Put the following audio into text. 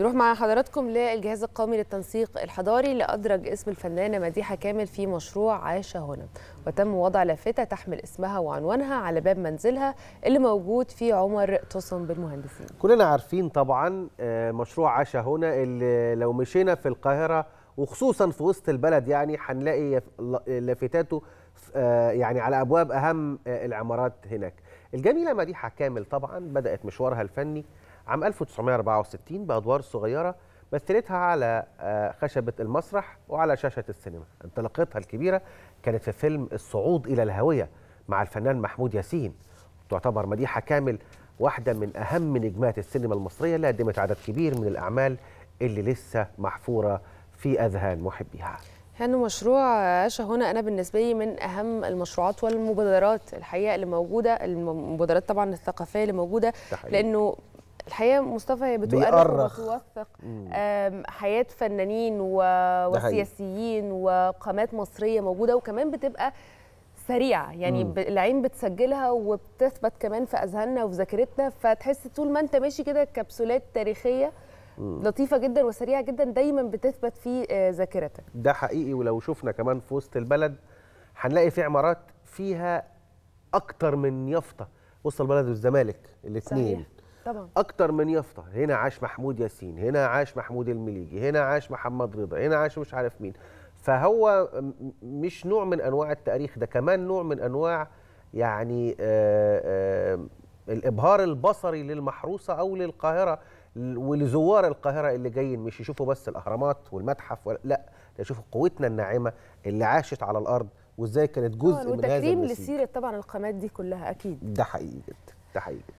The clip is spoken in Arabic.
نروح مع حضراتكم للجهاز القومي للتنسيق الحضاري اللي أدرج اسم الفنانة مديحة كامل في مشروع عاشة هنا وتم وضع لافتة تحمل اسمها وعنوانها على باب منزلها اللي موجود في عمر توسن بالمهندسين كلنا عارفين طبعا آه، مشروع عاشة هنا اللي لو مشينا في القاهرة وخصوصا في وسط البلد يعني هنلاقي لافتاته آه، يعني على أبواب أهم آه، العمارات هناك الجميلة مديحة كامل طبعا بدأت مشوارها الفني عام 1964 بأدوار صغيرة مثلتها على آه، خشبة المسرح وعلى شاشة السينما انطلاقتها الكبيرة كانت في فيلم الصعود إلى الهوية مع الفنان محمود ياسين تعتبر مديحة كامل واحدة من أهم نجمات السينما المصرية اللي قدمت عدد كبير من الأعمال اللي لسه محفورة في أذهان محبيها هانو مشروع عاشة هنا أنا بالنسبة لي من أهم المشروعات والمبادرات الحقيقة اللي موجودة المبادرات طبعا الثقافية اللي موجودة لأنه الحقيقه مصطفى هي بتؤرخ وتوثق حياه فنانين وسياسيين وقامات مصريه موجوده وكمان بتبقى سريعه يعني مم. العين بتسجلها وبتثبت كمان في اذهاننا وفي ذاكرتنا فتحس طول ما انت ماشي كده كبسولات تاريخيه مم. لطيفه جدا وسريعه جدا دايما بتثبت في آه، ذاكرتك ده حقيقي ولو شفنا كمان في وسط البلد هنلاقي في عمارات فيها اكتر من يافطه وسط البلد والزمالك الاثنين طبعا اكتر من يافطه هنا عاش محمود ياسين هنا عاش محمود المليجي هنا عاش محمد رضا هنا عاش مش عارف مين فهو مش نوع من انواع التاريخ ده كمان نوع من انواع يعني آآ آه، آآ آه، الابهار البصري للمحروسه او للقاهره ولزوار القاهره اللي جايين مش يشوفوا بس الاهرامات والمتحف ولا لا يشوفوا قوتنا الناعمه اللي عاشت على الارض وازاي كانت جزء آه، من هذا النسيج وتكريم لسيره طبعا القامات دي كلها اكيد ده حقيقي جدا ده حقيقي